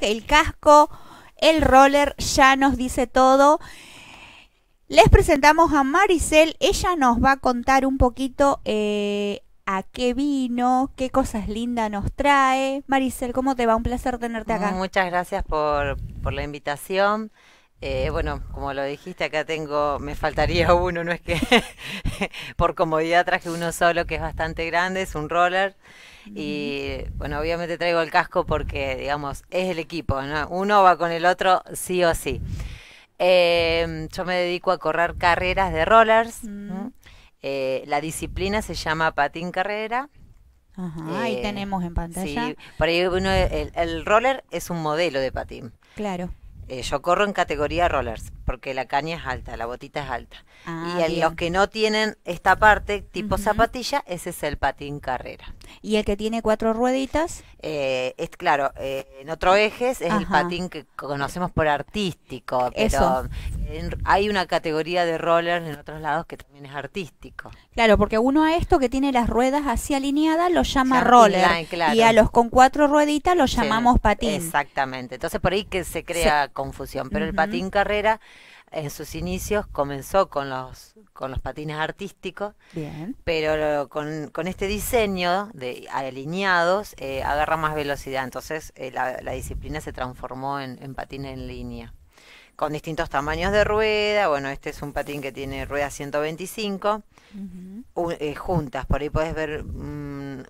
el casco, el roller, ya nos dice todo. Les presentamos a Maricel, ella nos va a contar un poquito eh, a qué vino, qué cosas lindas nos trae. Maricel, ¿cómo te va? Un placer tenerte acá. Muchas gracias por, por la invitación. Eh, bueno, como lo dijiste, acá tengo, me faltaría uno, no es que por comodidad traje uno solo que es bastante grande, es un roller. Y bueno, obviamente traigo el casco porque, digamos, es el equipo, ¿no? Uno va con el otro sí o sí. Em, yo me dedico a correr carreras de rollers. Mm. Eh, la disciplina se llama patín carrera. Eh, ahí tenemos en pantalla. Sí, por ahí el, roller es un modelo de patín. Claro. Eh, yo corro en categoría rollers porque la caña es alta, la botita es alta. Ah, y en los que no tienen esta parte tipo zapatilla, ese es el patín carrera. ¿Y el que tiene cuatro rueditas? Eh, es claro, eh, en otro ejes es el patín que conocemos por artístico, pero eh, hay una categoría de rollers en otros lados que también es artístico. Claro, porque uno a esto que tiene las ruedas así alineadas lo llama roller y a los con cuatro rueditas lo llamamos patín. Exactamente, entonces por ahí que se crea confusión, pero el patín carrera en sus inicios comenzó con los, con los patines artísticos, pero con, este diseño de alineados eh, agarra más velocidad, entonces eh, la, disciplina se transformó en, en patines en línea con distintos tamaños de rueda. Bueno, este es un patín que tiene rueda 125 eh, juntas. Por ahí puedes ver 123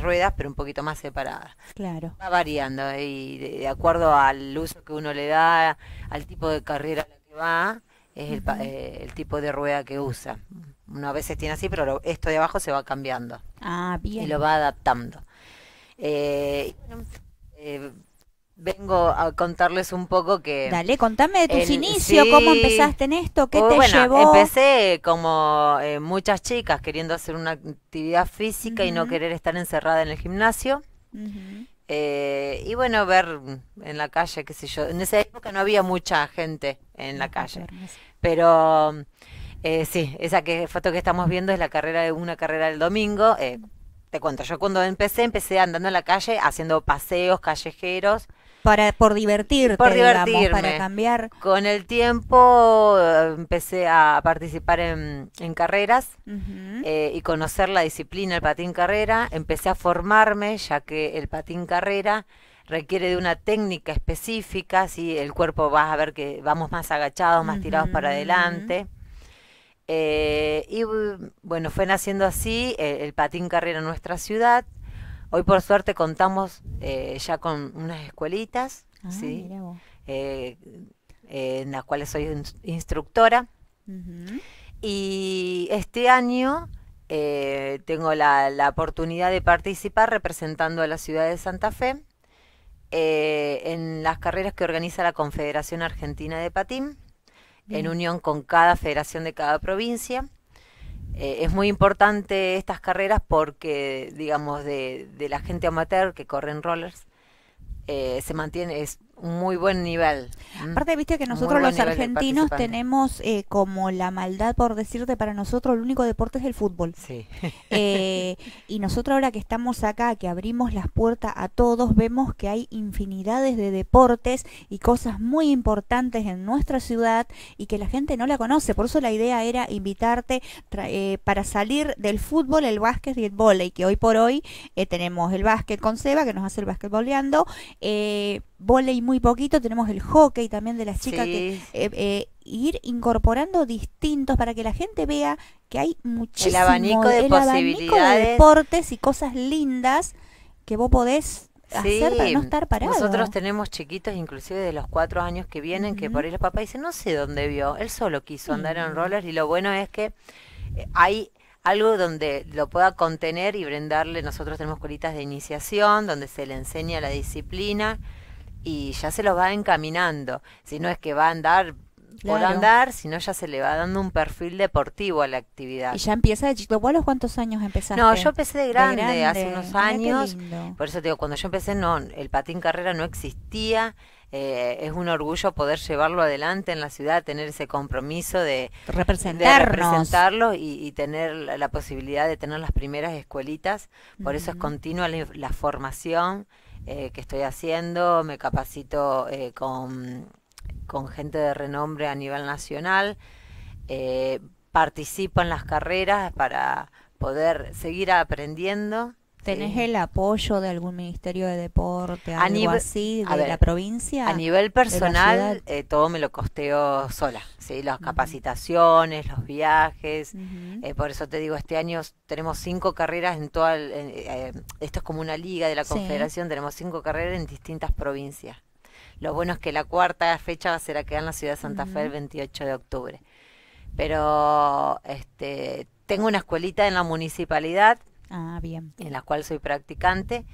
mm, ruedas, pero un poquito más separadas. Claro. Va variando eh, y de, acuerdo al uso que uno le da, al tipo de carrera la que va, es eh, el, tipo de rueda que usa. Uno a veces tiene así, pero esto de abajo se va cambiando. Ah, bien. Y lo va adaptando vengo a contarles un poco que... Dale, contame de tus inicios, cómo empezaste en esto, qué te oh, te bueno, Empecé como eh, muchas chicas queriendo hacer una actividad física y no querer estar encerrada en el gimnasio. Eh, y bueno, ver en la calle, qué sé yo. En esa época no había mucha gente en la calle. Pero eh, sí, esa que, foto que estamos viendo es la carrera de una carrera del domingo. te cuento, yo cuando empecé, empecé andando en la calle, haciendo paseos callejeros para, por divertirte, por para cambiar. Con el tiempo eh, empecé a participar en, carreras eh, y conocer la disciplina, el patín carrera. Empecé a formarme, ya que el patín carrera requiere de una técnica específica, si el cuerpo vas a ver que vamos más agachados, más tirados para adelante. Eh, y bueno, fue naciendo así el patín carrera en nuestra ciudad. Hoy por suerte contamos eh, ya con unas escuelitas, ah, ¿sí? Eh, eh, en las cuales soy instructora. Y este año tengo la, oportunidad de participar representando a la ciudad de Santa Fe en las carreras que organiza la Confederación Argentina de Patín, en unión con cada federación de cada provincia. Eh, es muy importante estas carreras porque, digamos, de, de la gente amateur que corre en rollers, eh, se mantiene, es muy buen nivel. Mm. Aparte, viste que nosotros los argentinos tenemos eh, como la maldad, por decirte, para nosotros el único deporte es el fútbol. Sí. Eh, y nosotros ahora que estamos acá, que abrimos las puertas a todos, vemos que hay infinidades de deportes y cosas muy importantes en nuestra ciudad y que la gente no la conoce. Por eso la idea era invitarte eh, para salir del fútbol, el básquet y el volei que hoy por hoy eh, tenemos el básquet con Seba, que nos hace el básquet boleando. Eh, volei muy poquito, tenemos el hockey también de las chicas que eh, eh, ir incorporando distintos para que la gente vea que hay muchísimos el abanico de, deportes y cosas lindas que vos podés hacer para no estar parado. Nosotros tenemos chiquitos, inclusive de los cuatro años que vienen, que por ahí los papás dicen, no sé dónde vio, él solo quiso andar en rollers y lo bueno es que eh, hay algo donde lo pueda contener y brindarle, nosotros tenemos colitas de iniciación, donde se le enseña la disciplina y ya se los va encaminando. Si no es que va a andar por andar, sino ya se le va dando un perfil deportivo a la actividad. Y ya empieza de chico. ¿Vos cuántos años empezaste? No, yo empecé de grande, hace unos años. Por eso te digo, cuando yo empecé, no, el patín carrera no existía. Eh, es un orgullo poder llevarlo adelante en la ciudad, tener ese compromiso de, representarlo y, tener la, posibilidad de tener las primeras escuelitas. Por eso es continua la formación eh, que estoy haciendo, me capacito eh, con, con, gente de renombre a nivel nacional, eh, participo en las carreras para poder seguir aprendiendo ¿Tenés el apoyo de algún ministerio de deporte, algo así, de la provincia? A nivel personal, eh, todo me lo costeo sola, ¿sí? Las capacitaciones, los viajes. Eh, por eso te digo, este año tenemos cinco carreras en toda... Eh, esto es como una liga de la Confederación, tenemos cinco carreras en distintas provincias. Lo bueno es que la cuarta fecha va a ser acá en la ciudad de Santa Fe el 28 de octubre. Pero este, tengo una escuelita en la municipalidad Ah, bien. En la cual soy practicante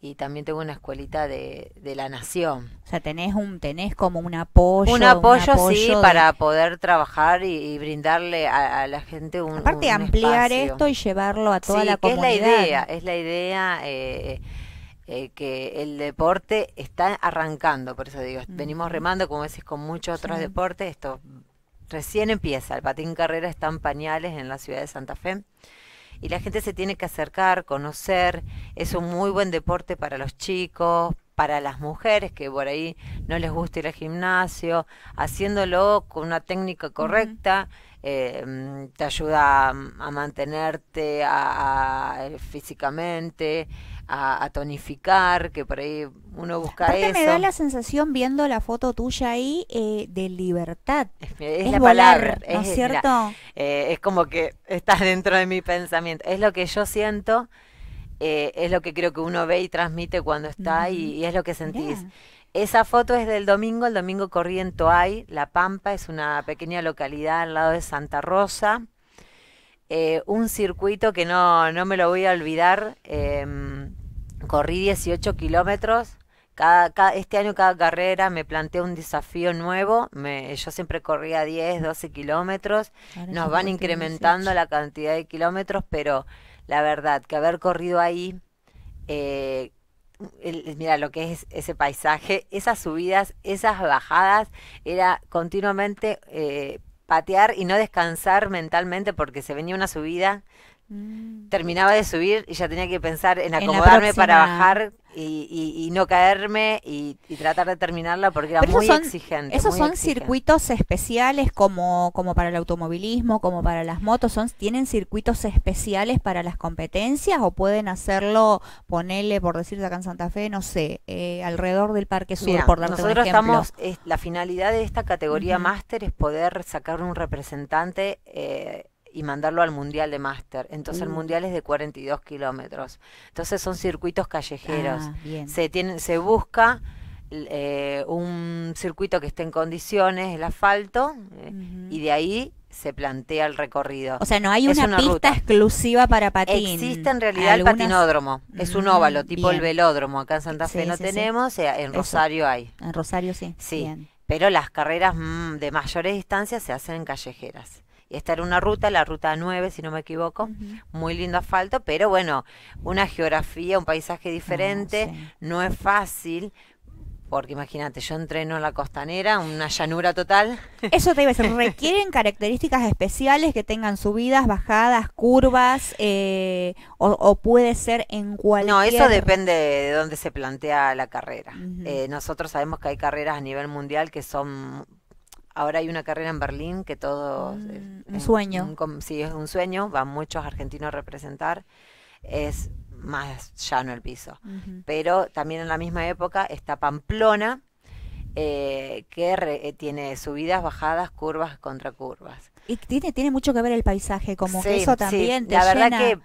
y también tengo una escuelita de, de la nación. O sea, tenés un tenés como un apoyo. Un apoyo, sí, para poder trabajar y, brindarle a, la gente un Aparte ampliar esto y llevarlo a toda la comunidad. Es la idea, es la idea eh, eh, que el deporte está arrancando, por eso digo, venimos remando, como decís, con muchos otros deportes, esto recién empieza, el patín carrera está en pañales en la ciudad de Santa Fe y la gente se tiene que acercar, conocer. Es un muy buen deporte para los chicos, para las mujeres que por ahí no les gusta ir al gimnasio, haciéndolo con una técnica correcta, eh, te ayuda a, mantenerte a, eh, físicamente, a, tonificar, que por ahí uno busca eso. me da la sensación viendo la foto tuya ahí eh, de libertad. Es, la palabra, ¿no es cierto? Eh, es como que estás dentro de mi pensamiento. Es lo que yo siento. Eh, es lo que creo que uno ve y transmite cuando está y, es lo que sentís. Esa foto es del domingo, el domingo corrí en Toay, La Pampa, es una pequeña localidad al lado de Santa Rosa. Eh, un circuito que no, no, me lo voy a olvidar. Em, corrí 18 kilómetros. Cada, este año cada carrera me planteé un desafío nuevo. yo siempre corría 10, 12 kilómetros. Nos van incrementando la cantidad de kilómetros, pero la verdad, que haber corrido ahí, eh, mira lo que es ese paisaje, esas subidas, esas bajadas, era continuamente eh, patear y no descansar mentalmente porque se venía una subida, Mm. Terminaba de subir y ya tenía que pensar en acomodarme para bajar y, y, no caerme y, tratar de terminarla porque era muy exigente. Esos son circuitos especiales como, como para el automovilismo, como para las motos, son, ¿tienen circuitos especiales para las competencias o pueden hacerlo, ponerle, por decirte acá en Santa Fe, no sé, eh, alrededor del Parque Sur, por darte nosotros un Estamos, es, la finalidad de esta categoría máster es poder sacar un representante eh, y mandarlo al Mundial de Máster. Entonces el uh. Mundial es de 42 kilómetros. Entonces son circuitos callejeros. Ah, se, tiene, se busca eh, un circuito que esté en condiciones, el asfalto, eh, y de ahí se plantea el recorrido. O sea, no hay una, pista ruta. exclusiva para patín. Existe en realidad el patinódromo, es un óvalo, mm, tipo el velódromo, acá en Santa Fe no tenemos, eh, en Rosario hay. En Rosario sí. Sí, pero las carreras mm, de mayores distancias se hacen en callejeras esta era una ruta, la ruta 9, si no me equivoco, muy lindo asfalto, pero bueno, una geografía, un paisaje diferente, no, es fácil, porque imagínate, yo entreno en la costanera, una llanura total. Eso te iba a decir, requieren características especiales que tengan subidas, bajadas, curvas, eh, o, puede ser en cualquier... No, eso depende de dónde se plantea la carrera. Eh, nosotros sabemos que hay carreras a nivel mundial que son Ahora hay una carrera en Berlín que todo... Mm, un sueño. sí, es un sueño, van muchos argentinos a representar. Es más llano el piso. Pero también en la misma época está Pamplona, eh, que eh, tiene subidas, bajadas, curvas, contra curvas. Y tiene, tiene mucho que ver el paisaje, como eso también La verdad que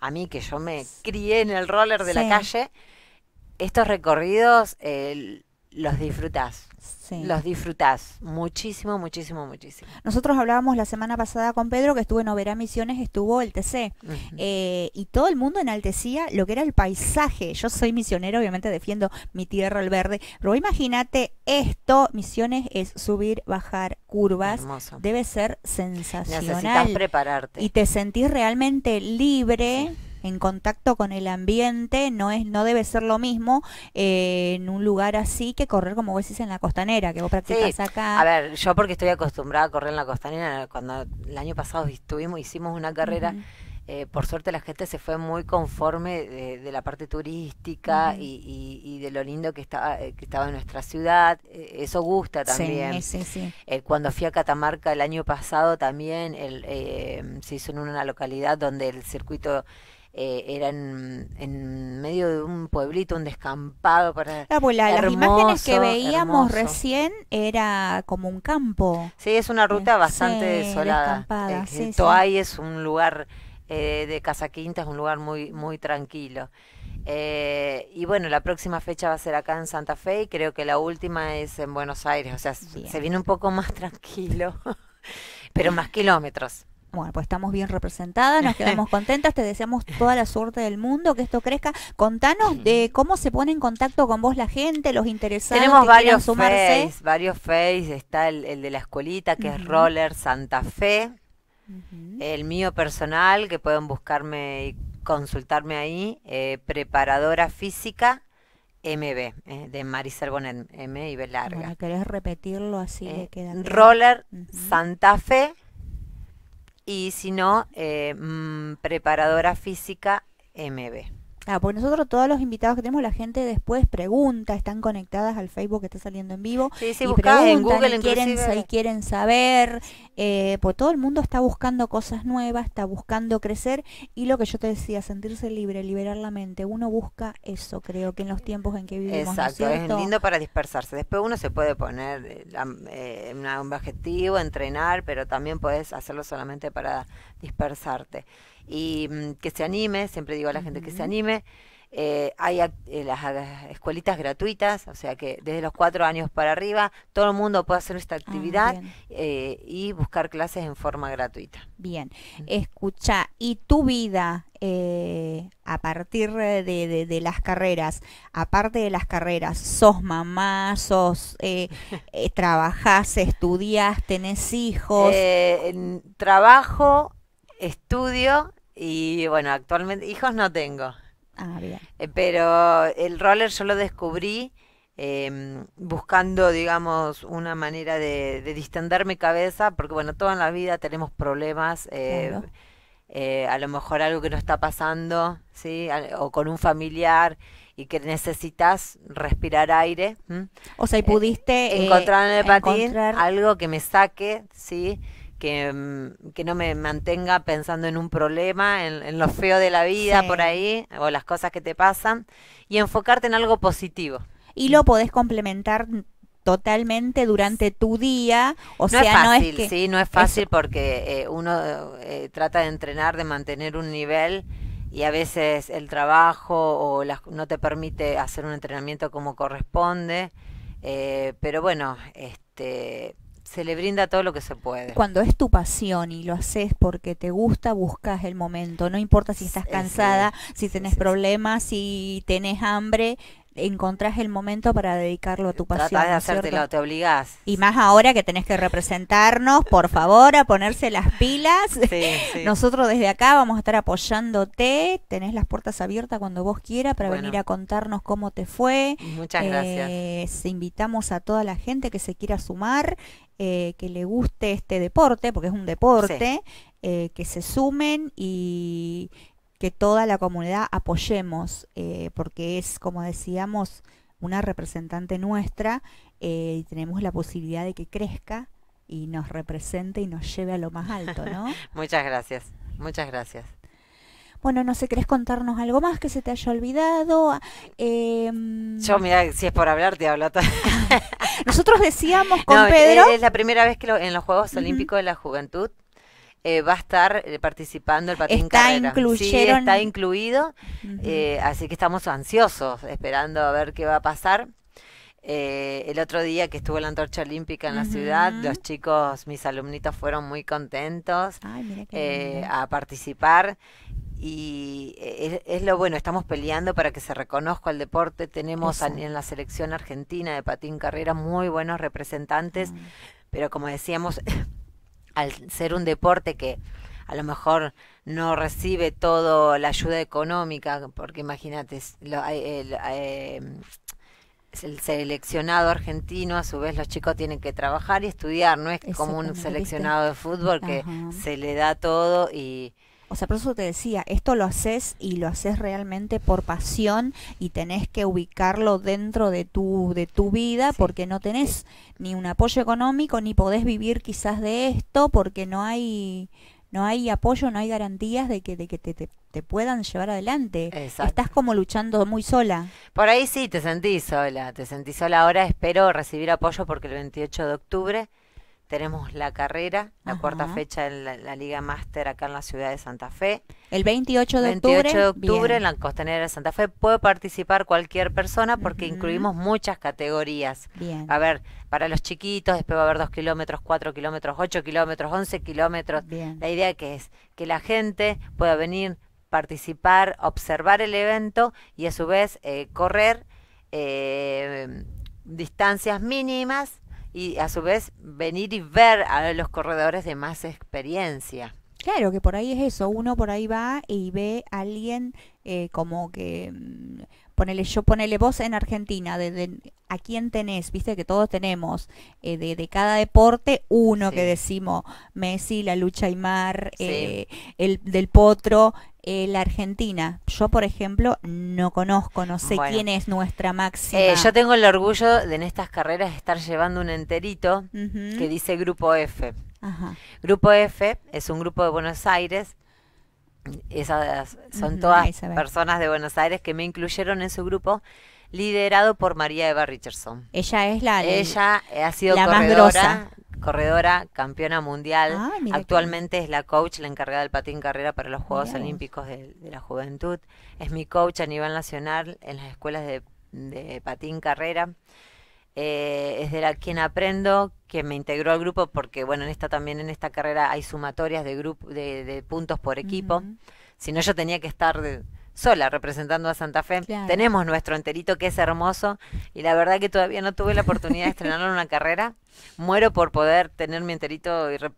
a, mí, que yo me crié en el roller de la calle, estos recorridos eh, los disfrutás. Los disfrutás muchísimo, muchísimo, muchísimo. Nosotros hablábamos la semana pasada con Pedro que estuvo en Oberá Misiones, estuvo el TC. Eh, y todo el mundo enaltecía lo que era el paisaje. Yo soy misionero, obviamente defiendo mi tierra, el verde. Pero imagínate esto: Misiones es subir, bajar curvas. Debe ser sensacional. Necesitas prepararte. Y te sentís realmente libre en contacto con el ambiente, no es no debe ser lo mismo eh, en un lugar así que correr como vos decís en la costanera, que vos practicas acá. A ver, yo porque estoy acostumbrada a correr en la costanera, cuando el año pasado estuvimos, hicimos una carrera. Eh, por suerte la gente se fue muy conforme de, la parte turística y, de lo lindo que estaba, eh, que estaba en nuestra ciudad. eso gusta también. Sí, sí, sí. cuando fui a Catamarca el año pasado también se hizo en una localidad donde el circuito eh, era en, medio de un pueblito, un descampado. Para, las imágenes que veíamos recién era como un campo. Sí, es una ruta eh, bastante desolada. Eh, es un lugar eh, de casa quinta, es un lugar muy, muy tranquilo. Eh, y bueno, la próxima fecha va a ser acá en Santa Fe y creo que la última es en Buenos Aires, o sea, se viene un poco más tranquilo, pero más kilómetros. Bueno, pues estamos bien representadas, nos quedamos contentas, te deseamos toda la suerte del mundo, que esto crezca. Contanos de mm. cómo se pone en contacto con vos la gente, los interesados. Tenemos varios Face, varios Face, está el, de la escuelita que es Roller Santa Fe, el mío personal, que pueden buscarme y consultarme ahí, eh, preparadora física. MB, eh, de Marisel Bonet, M y B larga. ¿Querés repetirlo así? Eh, Roller Santa Fe, y si no, eh, mm, preparadora física MB. Ah, Por pues nosotros todos los invitados que tenemos, la gente después pregunta, están conectadas al Facebook que está saliendo en vivo. Sí, y en Google, quieren, y quieren saber, eh, pues todo el mundo está buscando cosas nuevas, está buscando crecer. Y lo que yo te decía, sentirse libre, liberar la mente, uno busca eso, creo que en los tiempos en que vivimos. Exacto, es, lindo para dispersarse. Después uno se puede poner eh, eh, un objetivo, entrenar, pero también puedes hacerlo solamente para dispersarte y mm, que se anime, siempre digo a la gente que se anime. Eh, hay eh, las, ah, escuelitas gratuitas, o sea que desde los cuatro años para arriba todo el mundo puede hacer esta ah, actividad eh, y buscar clases en forma gratuita. Bien, escucha, ¿y tu vida a partir de, las carreras, aparte de las carreras, sos mamá, sos, trabajás, estudias, tenés hijos? trabajo, estudio y bueno, actualmente hijos no tengo. Ah, bien. Eh, pero el roller yo lo descubrí eh, buscando, digamos, una manera de, distender mi cabeza, porque bueno, toda la vida tenemos problemas. Eh, eh, a lo mejor algo que no está pasando, ¿sí? o con un familiar y que necesitas respirar aire. O sea, y eh, pudiste encontrar encontrar... algo que me saque, ¿sí? Mm, que, no me mantenga pensando en un problema, en, lo feo de la vida por ahí, o las cosas que te pasan, y enfocarte en algo positivo. Y lo podés complementar totalmente durante tu día. O no sea, es fácil, no es sí, no es fácil porque eh, uno eh, trata de entrenar, de mantener un nivel y a veces el trabajo o las, no te permite hacer un entrenamiento como corresponde. Eh, pero bueno, este se le brinda todo lo que se puede. Cuando es tu pasión y lo haces porque te gusta, buscas el momento. No importa si estás cansada, si tenés problemas, si tenés hambre, encontrás el momento para dedicarlo a tu pasión. de hacértelo, te obligás. Y más ahora que tenés que representarnos, por favor, a ponerse las pilas. Nosotros desde acá vamos a estar apoyándote. Tenés las puertas abiertas cuando vos quieras para venir a contarnos cómo te fue. Muchas eh, gracias. Invitamos a toda la gente que se quiera sumar. Eh, que le guste este deporte, porque es un deporte, eh, que se sumen y, que toda la comunidad apoyemos, eh, porque es, como decíamos, una representante nuestra eh, y tenemos la posibilidad de que crezca y nos represente y nos lleve a lo más alto, ¿no? muchas gracias, muchas gracias. Bueno, no sé, ¿querés contarnos algo más que se te haya olvidado? Em, Yo, mira, si es por hablar, te hablo Nosotros decíamos con Pedro... Es la primera vez que en los Juegos Olímpicos de la Juventud eh, va a estar eh, participando el patín carrera. Sí, está incluido, eh, así que estamos ansiosos, esperando a ver qué va a pasar. el otro día que estuvo la antorcha olímpica en la ciudad, los chicos, mis alumnitos, fueron muy contentos a participar. Y es, lo bueno, estamos peleando para que se reconozca el deporte. Tenemos en la selección argentina de patín carrera muy buenos representantes, pero como decíamos, al ser un deporte que a lo mejor no recibe toda la ayuda económica, porque imagínate, eh, el, seleccionado argentino, a su vez los chicos tienen que trabajar y estudiar, no es como un seleccionado de fútbol que se le da todo y o sea, por eso te decía, esto lo haces y lo haces realmente por pasión y tenés que ubicarlo dentro de tu, de tu vida porque no tenés ni un apoyo económico, ni podés vivir quizás de esto porque no hay, no hay apoyo, no hay garantías de que, de que te, te, puedan llevar adelante. Estás como luchando muy sola. Por ahí sí, te sentís sola, te sentís sola ahora, espero recibir apoyo porque el 28 de octubre tenemos la carrera, la cuarta fecha en la, Liga Máster acá en la ciudad de Santa Fe. El 28 de octubre. 28 de octubre en la costanera de Santa Fe. Puede participar cualquier persona porque incluimos muchas categorías. Bien. A ver, para los chiquitos, después va a haber 2 kilómetros, 4 kilómetros, 8 kilómetros, 11 kilómetros. La idea que es que la gente pueda venir, participar, observar el evento y a su vez eh, correr eh, distancias mínimas y a su vez venir y ver a los corredores de más experiencia. Claro, que por ahí es eso, uno por ahí va y ve a alguien eh, como que, mm, ponele yo, ponele vos en Argentina, de, a quién tenés, viste que todos tenemos, eh, de, cada deporte, uno que decimos, Messi, la lucha y mar, eh, el del potro, eh, la Argentina. Yo, por ejemplo, no conozco, no sé quién es nuestra máxima. Eh, yo tengo el orgullo de en estas carreras estar llevando un enterito que dice Grupo F. Grupo F es un grupo de Buenos Aires. Esas son todas personas de Buenos Aires que me incluyeron en su grupo liderado por María Eva Richardson. Ella es la, ella ha sido la corredora, más grosa corredora, campeona mundial. Ah, Actualmente es la coach, la encargada del patín carrera para los Juegos Olímpicos de, la Juventud. Es mi coach a nivel nacional en las escuelas de, patín carrera. Eh, es de la quien aprendo, que me integró al grupo porque, bueno, en esta también en esta carrera hay sumatorias de, de, puntos por equipo. Si no, yo tenía que estar de sola representando a Santa Fe. Tenemos nuestro enterito que es hermoso y la verdad que todavía no tuve la oportunidad de estrenarlo en una carrera. Muero por poder tener mi enterito de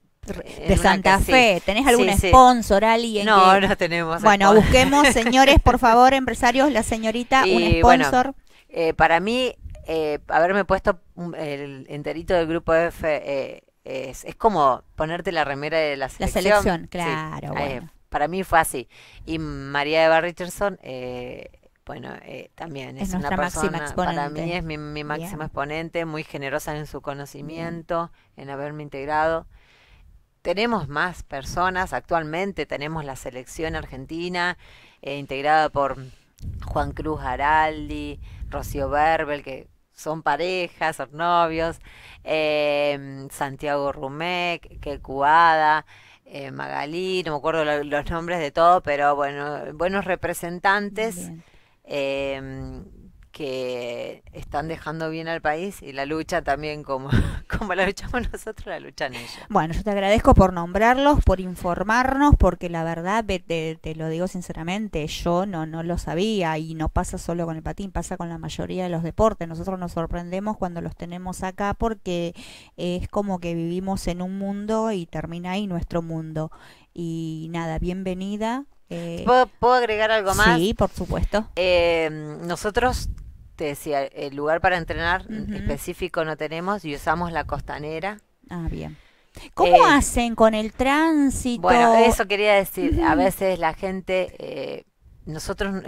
Santa Fe. ¿Tenés algún sponsor, alguien? No, no tenemos. Bueno, busquemos, señores, por favor, empresarios, la señorita, un sponsor. Eh, para mí, eh, haberme puesto mm, el enterito del grupo F eh, es, como ponerte la remera de la selección. La selección, claro. Bueno para mí fue así. Y María Eva Richardson, eh, bueno, eh, también es, una persona, para mí es mi, máxima exponente, muy generosa en su conocimiento, en haberme integrado. Tenemos más personas, actualmente tenemos la selección argentina eh, integrada por Juan Cruz Araldi, Rocío Berbel, que son parejas, son novios, Santiago Rumec, Quecuada eh, Magalí, no me acuerdo los nombres de todo, pero bueno, buenos representantes que están dejando bien al país y la lucha también como, como la luchamos nosotros, la luchan ellos. Bueno, yo te agradezco por nombrarlos, por informarnos, porque la verdad, te, lo digo sinceramente, yo no, no lo sabía y no pasa solo con el patín, pasa con la mayoría de los deportes. Nosotros nos sorprendemos cuando los tenemos acá porque es como que vivimos en un mundo y termina ahí nuestro mundo. Y nada, bienvenida. Eh, ¿Puedo, agregar algo más? Sí, por supuesto. Eh, nosotros te decía, el lugar para entrenar específico no tenemos y usamos la costanera. Ah, bien. ¿Cómo eh, hacen con el tránsito? Bueno, eso quería decir. A veces la gente, eh, nosotros,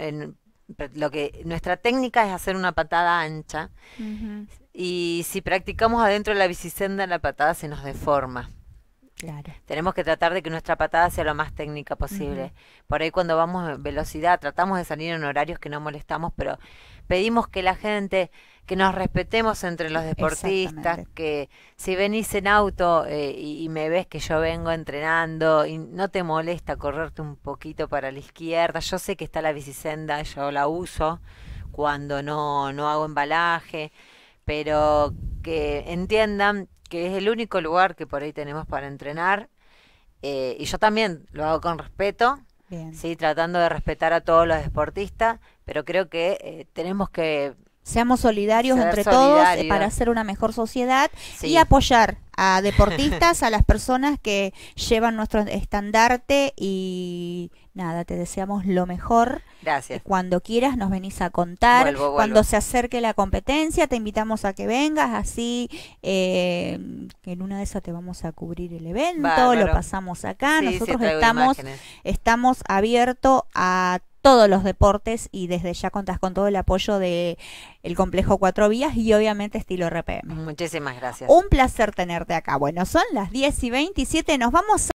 lo que nuestra técnica es hacer una patada ancha y si practicamos adentro de la bicicenda, la patada se nos deforma. Tenemos que tratar de que nuestra patada sea lo más técnica posible. Por ahí cuando vamos en velocidad, tratamos de salir en horarios que no molestamos, pero pedimos que la gente, que nos respetemos entre los deportistas, que si venís en auto eh, y, me ves que yo vengo entrenando y no te molesta correrte un poquito para la izquierda, yo sé que está la bicicenda, yo la uso cuando no, no hago embalaje, pero que entiendan que es el único lugar que por ahí tenemos para entrenar. Eh, y yo también lo hago con respeto, sí, tratando de respetar a todos los deportistas, pero creo que eh, tenemos que seamos solidarios entre todos eh, para hacer una mejor sociedad y apoyar a deportistas, a las personas que llevan nuestro estandarte y nada, te deseamos lo mejor. Gracias. Cuando quieras nos venís a contar. Cuando se acerque la competencia te invitamos a que vengas, así eh, en una de esas te vamos a cubrir el evento, lo pasamos acá. Nosotros estamos, estamos abiertos a todos los deportes y desde ya contás con todo el apoyo de el complejo Cuatro Vías y obviamente estilo RPM. Muchísimas gracias. Un placer tenerte acá. Bueno, son las 10 y 27, nos vamos a